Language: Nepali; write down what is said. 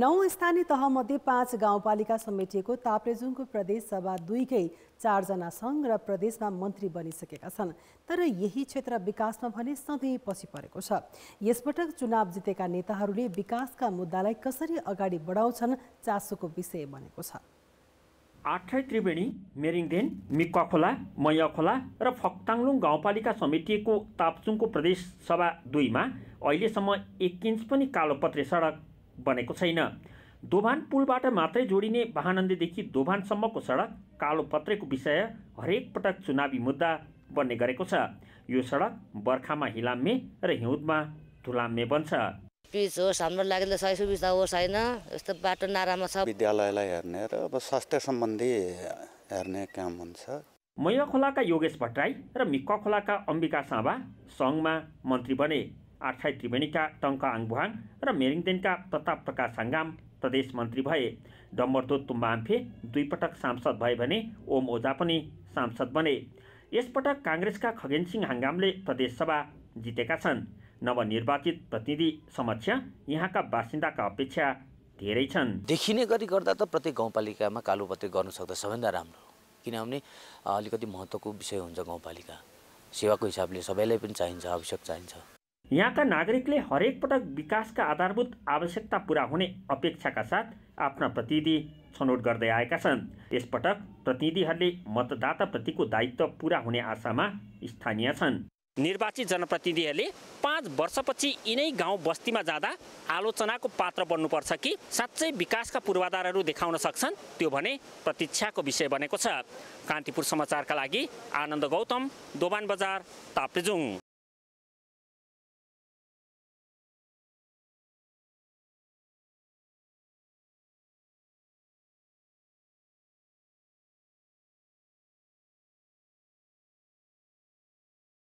नौ स्थानीय तहमध्ये पाँच गाउँपालिका समेटिएको ताप्रेजुङको प्रदेशसभा दुईकै चारजना सङ्घ र प्रदेशमा मन्त्री बनिसकेका छन् तर यही क्षेत्र विकासमा भने सधैँ पछि परेको छ यसपटक चुनाव जितेका नेताहरूले विकासका मुद्दालाई कसरी अगाडि बढाउँछन् चासोको विषय बनेको छ आठै त्रिवेणी मेरिङदेन मिक्वा खोला मैया खोला र फक्ताङलुङ गाउँपालिका समेटिएको ताप्चुङको प्रदेशसभा दुईमा अहिलेसम्म एक इन्च पनि कालोपत्रे सडक बनेको छैन दोभान पुलबाट मात्रै जोडिने महानन्दीदेखि दोभानसम्मको सडक कालो पत्रेको विषय हरेक पटक चुनावी मुद्दा बन्ने गरेको छ यो सडक बर्खामा हिलाम्मे र हिउँदमा धुलाम्मे बन्छ पिच होस् हाम्रो लागि सही सुविधा होस् होइन यस्तो बाटो नारामा छ विद्यालयलाई हेर्ने र अब स्वास्थ्य सम्बन्धी हेर्ने काम हुन्छ मैया खोलाका योगेश भट्टराई र मिक्क खोलाका अम्बिका साभा सङ्घमा मन्त्री बने आठसाई त्रिवेणीका टङ्का आङबुहाङ र मेरिङदेनका प्रताप प्रकाश साङ्गाम प्रदेश मन्त्री भए डम्बरतोद तुम्बाम्फे दुईपटक सांसद भए भने ओम ओझा पनि सांसद बने यसपटक काङ्ग्रेसका खगेन सिंह हाङ्गामले प्रदेशसभा जितेका छन् नवनिर्वाचित प्रतिनिधि समक्ष यहाँका बासिन्दाका अपेक्षा धेरै छन् देखिने गरी गर्दा त प्रत्येक गाउँपालिकामा कालो बत्ती गर्नु सक्दा सबैभन्दा राम्रो किनभने अलिकति महत्त्वको विषय हुन्छ गाउँपालिका सेवाको हिसाबले सबैलाई पनि चाहिन्छ आवश्यक चाहिन्छ यहाँका नागरिकले हरेक पटक विकासका आधारभूत आवश्यकता पुरा हुने अपेक्षाका साथ आफ्ना प्रतिनिधि छनौट गर्दै आएका छन् यसपटक प्रतिनिधिहरूले मतदाता प्रतिको दायित्व पुरा हुने आशामा स्थानीय छन् निर्वाचित जनप्रतिनिधिहरूले पाँच वर्षपछि यिनै गाउँ बस्तीमा जाँदा आलोचनाको पात्र बन्नुपर्छ कि साँच्चै विकासका पूर्वाधारहरू देखाउन सक्छन् त्यो भने प्रतीक्षाको विषय बनेको छ कान्तिपुर समाचारका लागि आनन्द गौतम दोबान बजार ताप्रेजुङ